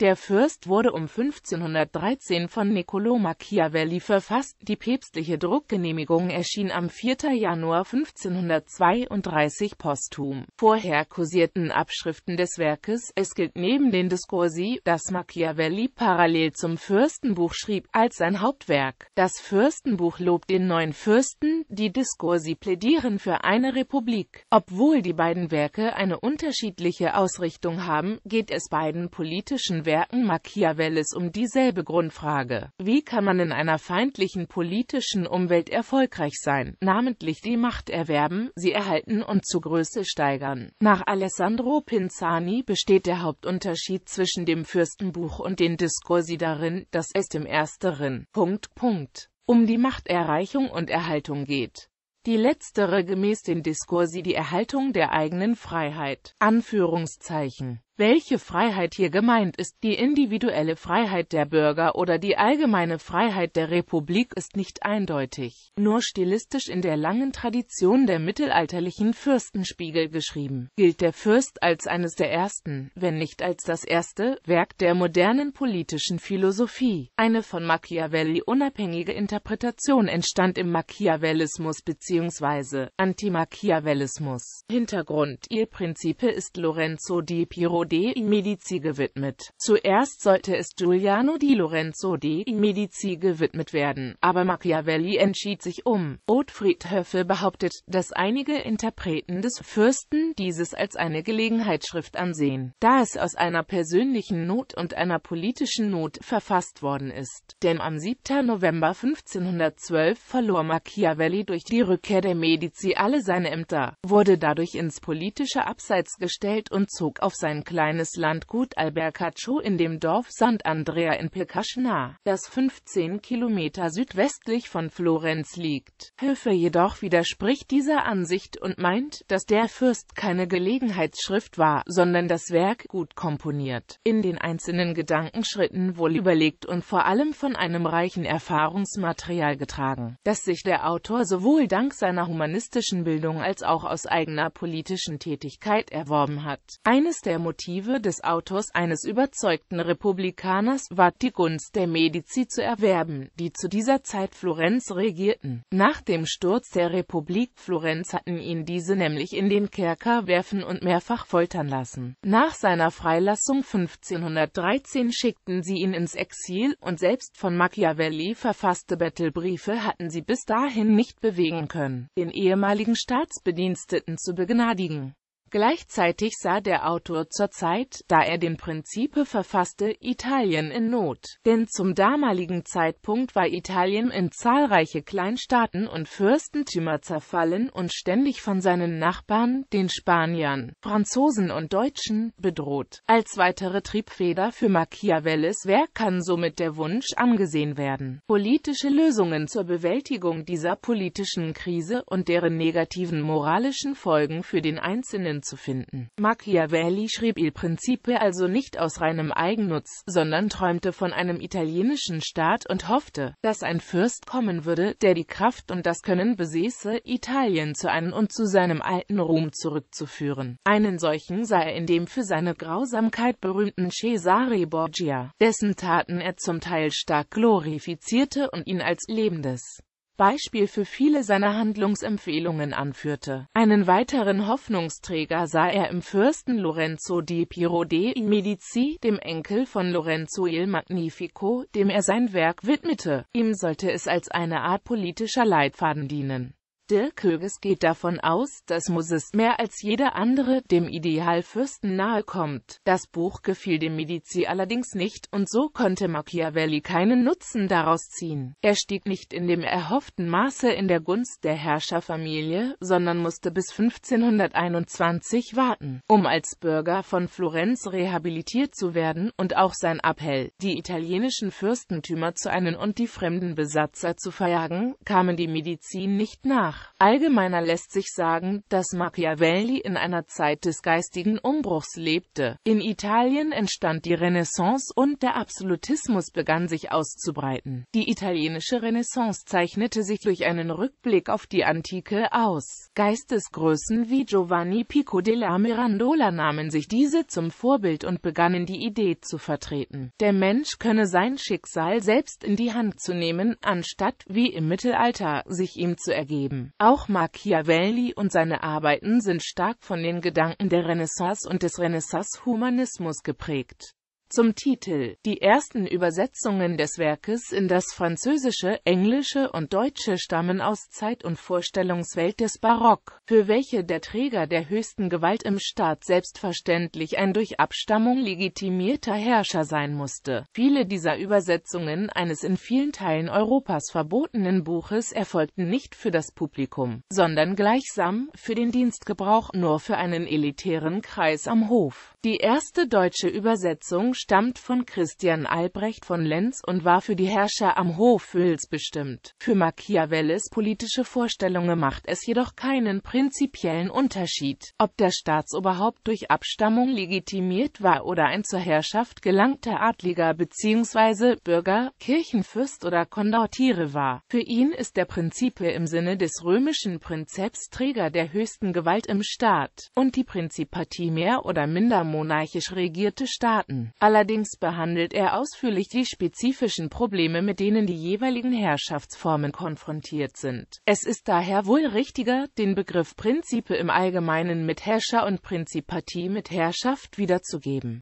Der Fürst wurde um 1513 von Niccolò Machiavelli verfasst, die päpstliche Druckgenehmigung erschien am 4. Januar 1532 posthum. Vorher kursierten Abschriften des Werkes, es gilt neben den Discorsi, das Machiavelli parallel zum Fürstenbuch schrieb, als sein Hauptwerk. Das Fürstenbuch lobt den neuen Fürsten, die Discorsi plädieren für eine Republik. Obwohl die beiden Werke eine unterschiedliche Ausrichtung haben, geht es beiden politischen Werken Machiavellis um dieselbe Grundfrage. Wie kann man in einer feindlichen politischen Umwelt erfolgreich sein, namentlich die Macht erwerben, sie erhalten und zu Größe steigern? Nach Alessandro Pinzani besteht der Hauptunterschied zwischen dem Fürstenbuch und den Diskursi darin, dass es dem Ersteren, Punkt, Punkt, um die Machterreichung und Erhaltung geht die letztere gemäß den Diskursi die Erhaltung der eigenen Freiheit. Anführungszeichen. Welche Freiheit hier gemeint ist, die individuelle Freiheit der Bürger oder die allgemeine Freiheit der Republik ist nicht eindeutig, nur stilistisch in der langen Tradition der mittelalterlichen Fürstenspiegel geschrieben, gilt der Fürst als eines der ersten, wenn nicht als das erste, Werk der modernen politischen Philosophie. Eine von Machiavelli unabhängige Interpretation entstand im Machiavellismus bzw. Antimachiavellismus. Hintergrund Ihr Prinzipe ist Lorenzo di Piro de' Medici gewidmet. Zuerst sollte es Giuliano di Lorenzo de' Medici gewidmet werden, aber Machiavelli entschied sich um. Otfried Höffe behauptet, dass einige Interpreten des Fürsten dieses als eine Gelegenheitsschrift ansehen, da es aus einer persönlichen Not und einer politischen Not verfasst worden ist. Denn am 7. November 1512 verlor Machiavelli durch die Rückkehr der Medici alle seine Ämter, wurde dadurch ins politische Abseits gestellt und zog auf sein kleines kleines Landgut Albercacho in dem Dorf Sant'Andrea in Pecastina, das 15 Kilometer südwestlich von Florenz liegt. Höfer jedoch widerspricht dieser Ansicht und meint, dass der Fürst keine Gelegenheitsschrift war, sondern das Werk gut komponiert, in den einzelnen Gedankenschritten wohl überlegt und vor allem von einem reichen Erfahrungsmaterial getragen, das sich der Autor sowohl dank seiner humanistischen Bildung als auch aus eigener politischen Tätigkeit erworben hat. Eines der Motive Initiative des Autors eines überzeugten Republikaners war die Gunst der Medici zu erwerben, die zu dieser Zeit Florenz regierten. Nach dem Sturz der Republik Florenz hatten ihn diese nämlich in den Kerker werfen und mehrfach foltern lassen. Nach seiner Freilassung 1513 schickten sie ihn ins Exil, und selbst von Machiavelli verfasste Bettelbriefe hatten sie bis dahin nicht bewegen können, den ehemaligen Staatsbediensteten zu begnadigen. Gleichzeitig sah der Autor zur Zeit, da er den Principe verfasste, Italien in Not, denn zum damaligen Zeitpunkt war Italien in zahlreiche Kleinstaaten und Fürstentümer zerfallen und ständig von seinen Nachbarn, den Spaniern, Franzosen und Deutschen, bedroht. Als weitere Triebfeder für Machiavellis Werk kann somit der Wunsch angesehen werden, politische Lösungen zur Bewältigung dieser politischen Krise und deren negativen moralischen Folgen für den einzelnen zu finden. Machiavelli schrieb Il Principe also nicht aus reinem Eigennutz, sondern träumte von einem italienischen Staat und hoffte, dass ein Fürst kommen würde, der die Kraft und das Können besäße, Italien zu einem und zu seinem alten Ruhm zurückzuführen. Einen solchen sah er in dem für seine Grausamkeit berühmten Cesare Borgia, dessen Taten er zum Teil stark glorifizierte und ihn als lebendes Beispiel für viele seiner Handlungsempfehlungen anführte. Einen weiteren Hoffnungsträger sah er im Fürsten Lorenzo di Piro dei Medici, dem Enkel von Lorenzo il Magnifico, dem er sein Werk widmete. Ihm sollte es als eine Art politischer Leitfaden dienen Dirk Höves geht davon aus, dass Moses mehr als jeder andere dem Idealfürsten nahe kommt. Das Buch gefiel dem Medici allerdings nicht und so konnte Machiavelli keinen Nutzen daraus ziehen. Er stieg nicht in dem erhofften Maße in der Gunst der Herrscherfamilie, sondern musste bis 1521 warten, um als Bürger von Florenz rehabilitiert zu werden und auch sein Appell, die italienischen Fürstentümer zu einem und die fremden Besatzer zu verjagen, kamen die Medizin nicht nach. Allgemeiner lässt sich sagen, dass Machiavelli in einer Zeit des geistigen Umbruchs lebte. In Italien entstand die Renaissance und der Absolutismus begann sich auszubreiten. Die italienische Renaissance zeichnete sich durch einen Rückblick auf die Antike aus. Geistesgrößen wie Giovanni Pico della Mirandola nahmen sich diese zum Vorbild und begannen die Idee zu vertreten. Der Mensch könne sein Schicksal selbst in die Hand zu nehmen, anstatt, wie im Mittelalter, sich ihm zu ergeben. Auch Machiavelli und seine Arbeiten sind stark von den Gedanken der Renaissance und des Renaissance-Humanismus geprägt zum Titel. Die ersten Übersetzungen des Werkes in das Französische, Englische und Deutsche stammen aus Zeit und Vorstellungswelt des Barock, für welche der Träger der höchsten Gewalt im Staat selbstverständlich ein durch Abstammung legitimierter Herrscher sein musste. Viele dieser Übersetzungen eines in vielen Teilen Europas verbotenen Buches erfolgten nicht für das Publikum, sondern gleichsam für den Dienstgebrauch nur für einen elitären Kreis am Hof. Die erste deutsche Übersetzung stammt von Christian Albrecht von Lenz und war für die Herrscher am Hof Wils bestimmt. Für Machiavellis politische Vorstellungen macht es jedoch keinen prinzipiellen Unterschied, ob der Staatsoberhaupt durch Abstammung legitimiert war oder ein zur Herrschaft gelangter Adliger bzw. Bürger, Kirchenfürst oder Kondottiere war. Für ihn ist der Prinzipe im Sinne des römischen Prinzeps Träger der höchsten Gewalt im Staat und die Prinzipatie mehr oder minder monarchisch regierte Staaten. Allerdings behandelt er ausführlich die spezifischen Probleme, mit denen die jeweiligen Herrschaftsformen konfrontiert sind. Es ist daher wohl richtiger, den Begriff Prinzipe im Allgemeinen mit Herrscher und Prinzipatie mit Herrschaft wiederzugeben